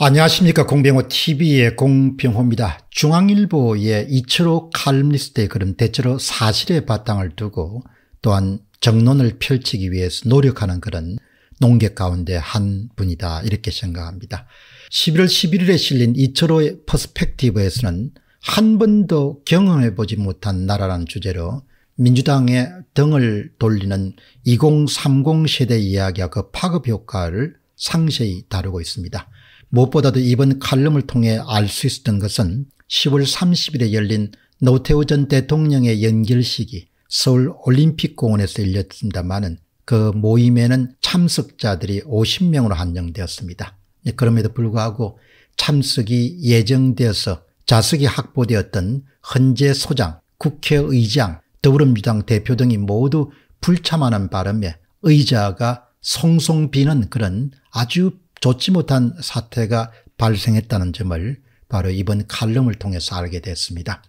안녕하십니까 공병호 tv의 공병호입니다. 중앙일보의 이철호 칼럼니스트의 글은 대체로 사실의 바탕을 두고 또한 정론을 펼치기 위해서 노력하는 그런 농객 가운데 한 분이다 이렇게 생각합니다. 11월 11일에 실린 이철호의 퍼스펙티브에서는 한 번도 경험해보지 못한 나라라는 주제로 민주당의 등을 돌리는 2030 세대 이야기와 그 파급 효과를 상세히 다루고 있습니다. 무엇보다도 이번 칼럼을 통해 알 수 있었던 것은 10월 30일에 열린 노태우 전 대통령의 연결식이 서울 올림픽공원에서 열렸습니다만은 그 모임에는 참석자들이 50명으로 한정되었습니다. 예, 그럼에도 불구하고 참석이 예정되어서 자석이 확보되었던 헌재 소장, 국회의장, 더불어민주당 대표 등이 모두 불참하는 바람에 의자가 송송 비는 그런 아주 좋지 못한 사태가 발생했다는 점을 바로 이번 칼럼을 통해서 알게 됐습니다.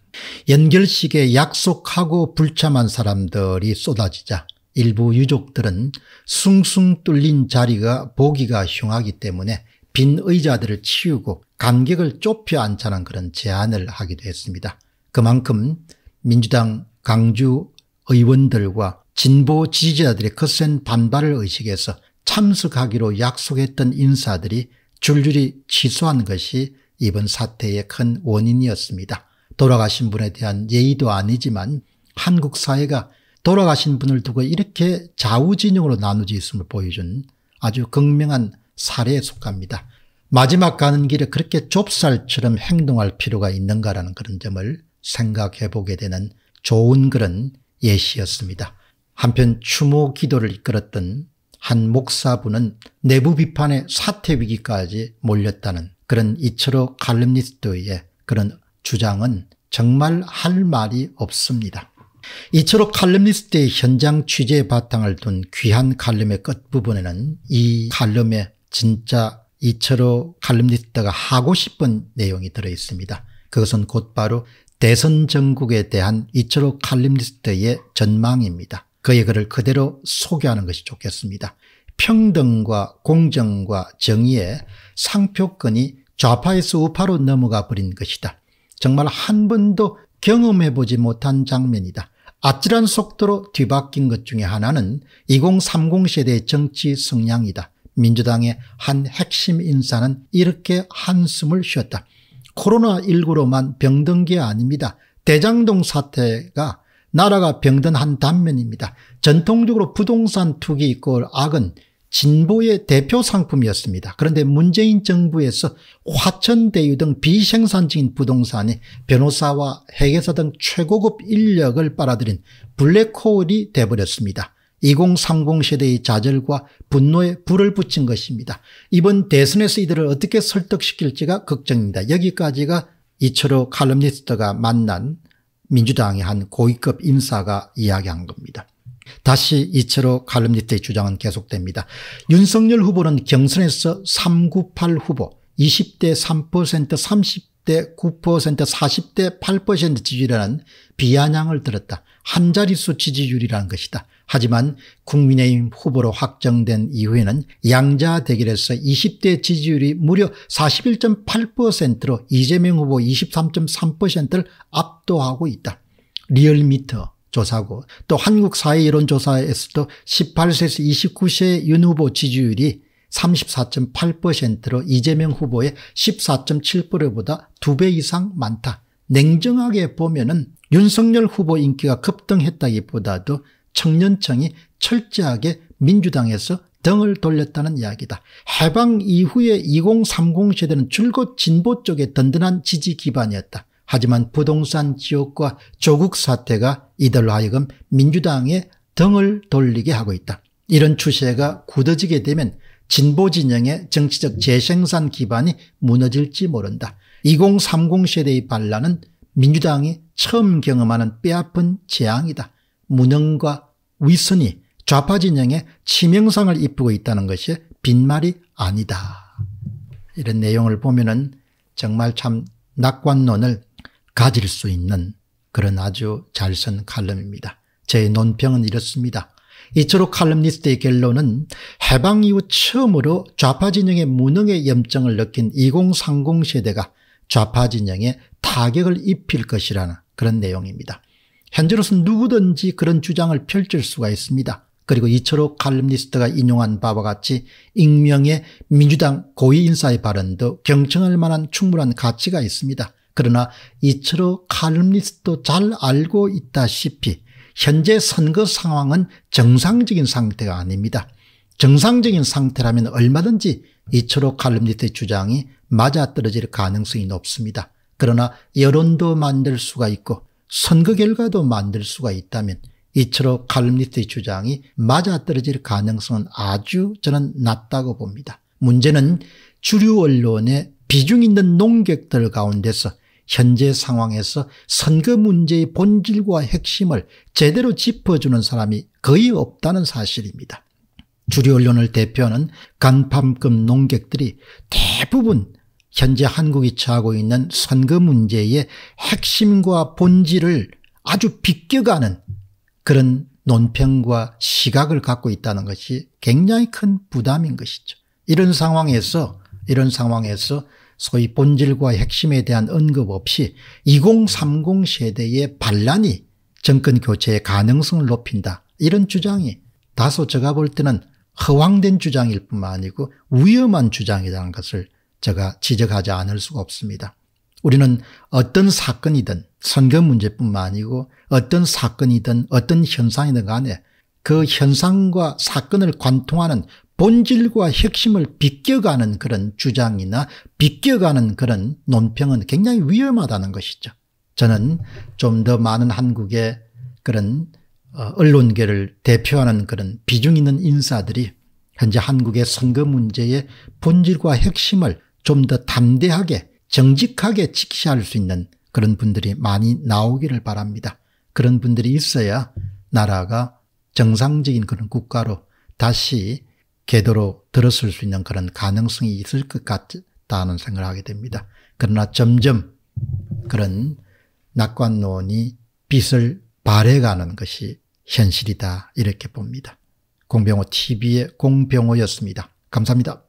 연결식에 약속하고 불참한 사람들이 쏟아지자 일부 유족들은 숭숭 뚫린 자리가 보기가 흉하기 때문에 빈 의자들을 치우고 간격을 좁혀 앉자는 그런 제안을 하기도 했습니다. 그만큼 민주당 강주 의원들과 진보 지지자들의 거센 반발을 의식해서 참석하기로 약속했던 인사들이 줄줄이 취소한 것이 이번 사태의 큰 원인이었습니다. 돌아가신 분에 대한 예의도 아니지만 한국 사회가 돌아가신 분을 두고 이렇게 좌우진영으로 나누지 있음을 보여준 아주 극명한 사례에 속합니다. 마지막 가는 길에 그렇게 좁쌀처럼 행동할 필요가 있는가라는 그런 점을 생각해 보게 되는 좋은 그런 예시였습니다. 한편 추모 기도를 이끌었던 한 목사부는 내부 비판의 사태 위기까지 몰렸다는 그런 이철호 칼럼니스트의 그런 주장은 정말 할 말이 없습니다. 이철호 칼럼니스트의 현장 취재 바탕을 둔 귀한 칼럼의 끝부분에는 이칼럼의 진짜 이철호 칼럼니스트가 하고 싶은 내용이 들어있습니다. 그것은 곧바로 대선 정국에 대한 이철호 칼럼니스트의 전망입니다. 그의 글을 그대로 소개하는 것이 좋겠습니다. 평등과 공정과 정의의 상표권이 좌파에서 우파로 넘어가 버린 것이다. 정말 한 번도 경험해보지 못한 장면이다. 아찔한 속도로 뒤바뀐 것 중에 하나는 2030 세대의 정치 성향이다. 민주당의 한 핵심 인사는 이렇게 한숨을 쉬었다. 코로나19로만 병든 게 아닙니다. 대장동 사태가 나라가 병든한 단면입니다. 전통적으로 부동산 투기 이꼴 악은 진보의 대표 상품이었습니다. 그런데 문재인 정부에서 화천대유 등 비생산적인 부동산이 변호사와 회계사 등 최고급 인력을 빨아들인 블랙홀이 돼버렸습니다. 2030 세대의 좌절과 분노에 불을 붙인 것입니다. 이번 대선에서 이들을 어떻게 설득시킬지가 걱정입니다. 여기까지가 이철호 칼럼니스트가 만난 민주당의 한 고위급 인사가 이야기한 겁니다. 다시 이처로 칼럼니트의 주장은 계속됩니다. 윤석열 후보는 경선에서 398 후보 20대 3% 30대 9% 40대 8% 지지라는 비아냥을 들었다. 한 자릿수 지지율이란 것이다. 하지만 국민의힘 후보로 확정된 이후에는 양자 대결에서 20대 지지율이 무려 41.8%로 이재명 후보 23.3%를 압도하고 있다. 리얼미터 조사고 또 한국사회여론조사에서도 18세에서 29세 윤 후보 지지율이 34.8%로 이재명 후보의 14.7%보다 2배 이상 많다. 냉정하게 보면은 윤석열 후보 인기가 급등했다기보다도 청년층이 철저하게 민주당에서 등을 돌렸다는 이야기다. 해방 이후의 2030 세대는 줄곧 진보 쪽에 든든한 지지 기반이었다. 하지만 부동산 지옥과 조국 사태가 이들로 하여금 민주당의 등을 돌리게 하고 있다. 이런 추세가 굳어지게 되면 진보 진영의 정치적 재생산 기반이 무너질지 모른다. 2030 세대의 반란은 민주당이 처음 경험하는 뼈아픈 재앙이다. 무능과 위선이 좌파 진영에 치명상을 입히고 있다는 것이 빈말이 아니다. 이런 내용을 보면은 정말 참 낙관론을 가질 수 있는 그런 아주 잘 쓴 칼럼입니다. 제 논평은 이렇습니다. 이처록 칼럼니스트의 결론은 해방 이후 처음으로 좌파 진영의 무능의 염증을 느낀 2030 세대가 좌파 진영에 타격을 입힐 것이라는 그런 내용입니다. 현재로서는 누구든지 그런 주장을 펼칠 수가 있습니다. 그리고 이철호 칼럼니스트가 인용한 바와 같이 익명의 민주당 고위 인사의 발언도 경청할 만한 충분한 가치가 있습니다. 그러나 이철호 칼럼니스트도 잘 알고 있다시피 현재 선거 상황은 정상적인 상태가 아닙니다. 정상적인 상태라면 얼마든지 이처럼 칼럼니스트의 주장이 맞아떨어질 가능성이 높습니다. 그러나 여론도 만들 수가 있고 선거 결과도 만들 수가 있다면 이처럼 칼럼니스트의 주장이 맞아떨어질 가능성은 아주 저는 낮다고 봅니다. 문제는 주류 언론의 비중 있는 농객들 가운데서 현재 상황에서 선거 문제의 본질과 핵심을 제대로 짚어주는 사람이 거의 없다는 사실입니다. 주류언론을 대표하는 간판급 농객들이 대부분 현재 한국이 처하고 있는 선거 문제의 핵심과 본질을 아주 비껴가는 그런 논평과 시각을 갖고 있다는 것이 굉장히 큰 부담인 것이죠. 이런 상황에서 이런 상황에서 소위 본질과 핵심에 대한 언급 없이 2030 세대의 반란이 정권 교체의 가능성을 높인다. 이런 주장이 다소 제가 볼 때는 허황된 주장일 뿐만 아니고 위험한 주장이라는 것을 제가 지적하지 않을 수가 없습니다. 우리는 어떤 사건이든 선거 문제뿐만 아니고 어떤 사건이든 어떤 현상이든 간에 그 현상과 사건을 관통하는 본질과 핵심을 비껴가는 그런 주장이나 비껴가는 그런 논평은 굉장히 위험하다는 것이죠. 저는 좀 더 많은 한국의 그런 어, 언론계를 대표하는 그런 비중 있는 인사들이 현재 한국의 선거 문제의 본질과 핵심을 좀 더 담대하게 정직하게 직시할 수 있는 그런 분들이 많이 나오기를 바랍니다. 그런 분들이 있어야 나라가 정상적인 그런 국가로 다시 궤도로 들었을 수 있는 그런 가능성이 있을 것 같다는 생각을 하게 됩니다. 그러나 점점 그런 낙관론이 빛을 발해가는 것이 현실이다 이렇게 봅니다. 공병호 TV의 공병호였습니다. 감사합니다.